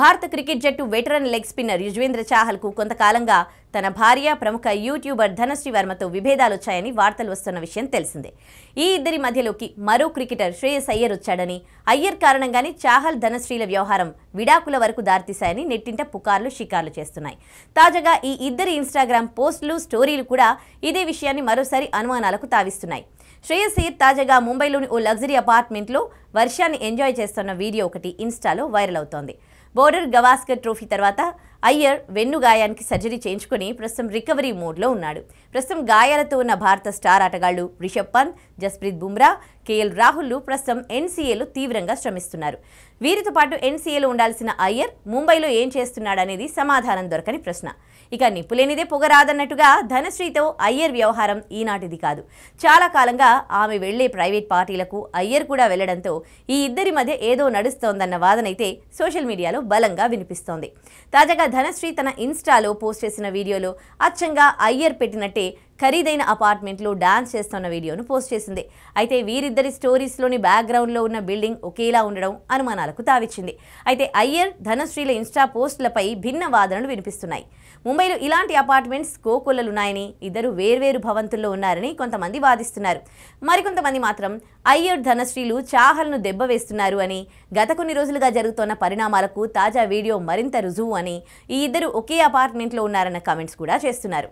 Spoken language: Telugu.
భారత క్రికెట్ జట్టు వెటరన్ లెగ్ స్పిన్నర్ యుజ్వేంద్ర కు కొంతకాలంగా తన భార్య ప్రముఖ యూట్యూబర్ ధనశ్రీ వర్మతో విభేదాలు వచ్చాయని వార్తలు వస్తున్న విషయం తెలిసిందే ఈ ఇద్దరి మధ్యలోకి మరో క్రికెటర్ శ్రేయస్ అయ్యర్ వచ్చాడని అయ్యర్ కారణంగానే చాహల్ ధనశ్రీల వ్యవహారం విడాకుల వరకు దారితీశాయని నెట్టింట పుకార్లు షికార్లు చేస్తున్నాయి తాజాగా ఈ ఇద్దరి ఇన్స్టాగ్రామ్ పోస్టులు స్టోరీలు కూడా ఇదే విషయాన్ని మరోసారి అనుమానాలకు తావిస్తున్నాయి శ్రేయస్ అయ్యర్ తాజాగా ముంబైలోని ఓ లగ్జరీ అపార్ట్మెంట్లో వర్షాన్ని ఎంజాయ్ చేస్తున్న వీడియో ఒకటి ఇన్స్టాలో వైరల్ అవుతోంది बॉर्डर गवास्कर् ट्रोफी तरवा అయ్యర్ వెన్ను గాయానికి సర్జరీ చేయించుకుని ప్రస్తుతం రికవరీ మోడ్లో ఉన్నాడు ప్రస్తుతం గాయాలతో ఉన్న భారత స్టార్ ఆటగాళ్లు రిషబ్ పంత్ జస్ప్రీత్ బుమ్రా కేఎల్ రాహుల్లు ప్రస్తుతం ఎన్సీఏలు తీవ్రంగా శ్రమిస్తున్నారు వీరితో పాటు ఎన్సీఏలో ఉండాల్సిన అయ్యర్ ముంబైలో ఏం చేస్తున్నాడనేది సమాధానం దొరకని ప్రశ్న ఇక నిప్పులేనిదే పొగరాదన్నట్టుగా ధనశ్రీతో అయ్యర్ వ్యవహారం ఈనాటిది కాదు చాలా కాలంగా ఆమె వెళ్లే ప్రైవేట్ పార్టీలకు అయ్యర్ కూడా వెళ్లడంతో ఈ ఇద్దరి మధ్య ఏదో నడుస్తోందన్న వాదనైతే సోషల్ మీడియాలో బలంగా వినిపిస్తోంది తాజాగా ధనశ్రీ తన ఇన్స్టాలో పోస్ట్ చేసిన వీడియోలో అచ్చంగా అయ్యర్ పెట్టినట్టే ఖరీదైన అపార్ట్మెంట్లో డాన్స్ చేస్తున్న వీడియోను పోస్ట్ చేసింది అయితే వీరిద్దరి స్టోరీస్లోని బ్యాక్గ్రౌండ్లో ఉన్న బిల్డింగ్ ఒకేలా ఉండడం అనుమానాలకు తావిచ్చింది అయితే అయ్యర్ ధనశ్రీల ఇన్స్టా పోస్టులపై భిన్న వాదనలు వినిపిస్తున్నాయి ముంబైలో ఇలాంటి అపార్ట్మెంట్స్ గోకులలున్నాయని ఇద్దరు వేర్వేరు భవంతుల్లో ఉన్నారని కొంతమంది వాదిస్తున్నారు మరికొంతమంది మాత్రం అయ్యర్ ధనశ్రీలు చాహల్ను దెబ్బవేస్తున్నారు అని గత కొన్ని రోజులుగా జరుగుతున్న పరిణామాలకు తాజా వీడియో మరింత రుజువు అని ఈ ఇద్దరు ఒకే అపార్ట్మెంట్లో ఉన్నారన్న కామెంట్స్ కూడా చేస్తున్నారు